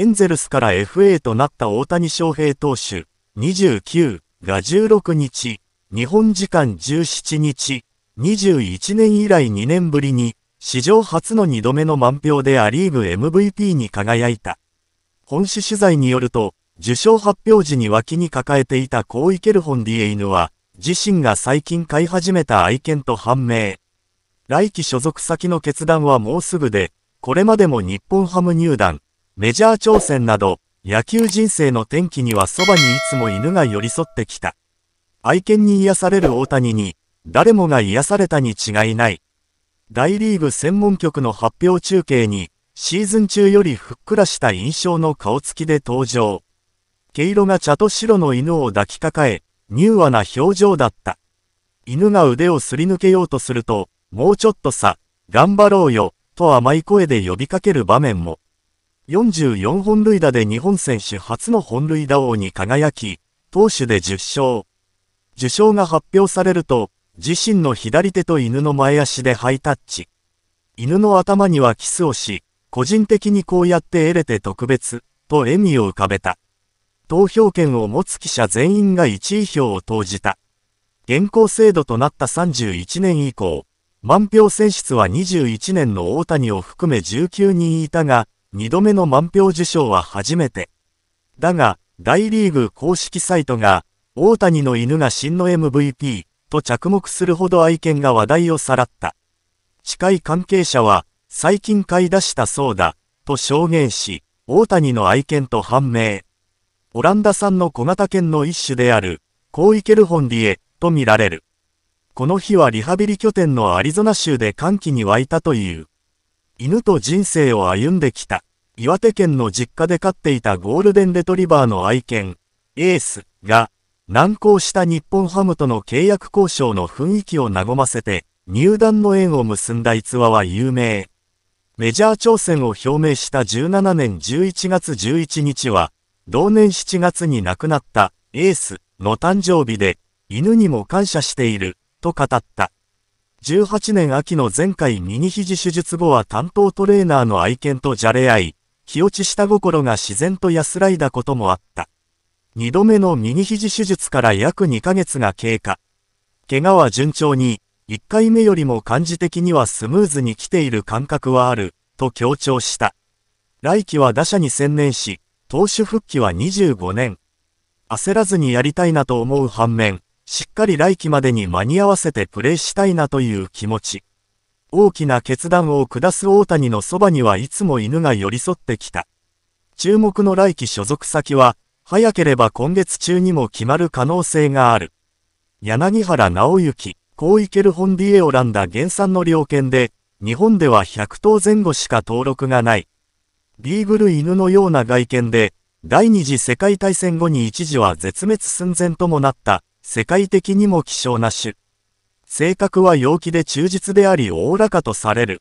エンゼルスから FA となった大谷翔平投手29が16日、日本時間17日、21年以来2年ぶりに史上初の2度目の満票でア・リーグ MVP に輝いた。本誌取材によると、受賞発表時に脇に抱えていたコーイケルホン・ディエイヌは、自身が最近飼い始めた愛犬と判明。来季所属先の決断はもうすぐで、これまでも日本ハム入団、メジャー挑戦など、野球人生の転機にはそばにいつも犬が寄り添ってきた。愛犬に癒される大谷に、誰もが癒されたに違いない。大リーグ専門局の発表中継に、シーズン中よりふっくらした印象の顔つきで登場。毛色が茶と白の犬を抱きかかえ、柔和な表情だった。犬が腕をすり抜けようとすると、もうちょっとさ、頑張ろうよ、と甘い声で呼びかける場面も。44本塁打で日本選手初の本塁打王に輝き、投手で10勝。受賞が発表されると、自身の左手と犬の前足でハイタッチ。犬の頭にはキスをし、個人的にこうやって得れて特別、と笑みを浮かべた。投票権を持つ記者全員が1位票を投じた。現行制度となった31年以降、満票選出は21年の大谷を含め19人いたが、2度目の満票受賞は初めて。だが、大リーグ公式サイトが、大谷の犬が真の MVP と着目するほど愛犬が話題をさらった。近い関係者は、最近買い出したそうだ、と証言し、大谷の愛犬と判明。オランダ産の小型犬の一種である、コーイケルホンディエ、と見られる。この日はリハビリ拠点のアリゾナ州で歓喜に沸いたという。犬と人生を歩んできた。岩手県の実家で飼っていたゴールデンレトリバーの愛犬、エースが、難航した日本ハムとの契約交渉の雰囲気を和ませて、入団の縁を結んだ逸話は有名。メジャー挑戦を表明した17年11月11日は、同年7月に亡くなったエースの誕生日で、犬にも感謝している、と語った。18年秋の前回右肘手術後は担当トレーナーの愛犬とじゃれ合い、気落ちした心が自然と安らいだこともあった。2度目の右肘手術から約2ヶ月が経過。怪我は順調に、1回目よりも感じ的にはスムーズに来ている感覚はある、と強調した。来季は打者に専念し、投手復帰は25年。焦らずにやりたいなと思う反面、しっかり来季までに間に合わせてプレーしたいなという気持ち。大きな決断を下す大谷のそばにはいつも犬が寄り添ってきた。注目の来季所属先は、早ければ今月中にも決まる可能性がある。柳原直之、こういける本ィエオランダ原産の猟犬で、日本では100頭前後しか登録がない。ビーグル犬のような外見で、第二次世界大戦後に一時は絶滅寸前ともなった、世界的にも希少な種。性格は陽気で忠実でありおおらかとされる。